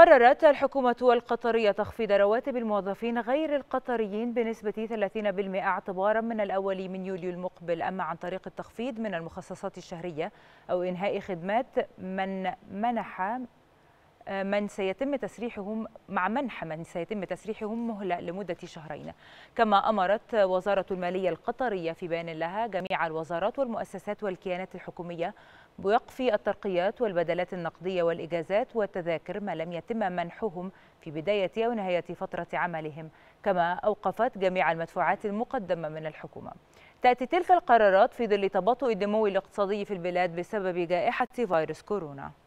قررت الحكومة القطرية تخفيض رواتب الموظفين غير القطريين بنسبة 30% اعتبارا من الأول من يوليو المقبل أما عن طريق التخفيض من المخصصات الشهرية أو إنهاء خدمات من منح من سيتم تسريحهم مع منح من سيتم تسريحهم مهلة لمدة شهرين كما أمرت وزارة المالية القطرية في بيان لها جميع الوزارات والمؤسسات والكيانات الحكومية بوقف الترقيات والبدلات النقدية والإجازات والتذاكر ما لم يتم منحهم في بداية أو نهاية فترة عملهم كما أوقفت جميع المدفوعات المقدمة من الحكومة تأتي تلك القرارات في ظل تباطؤ النمو الاقتصادي في البلاد بسبب جائحة فيروس كورونا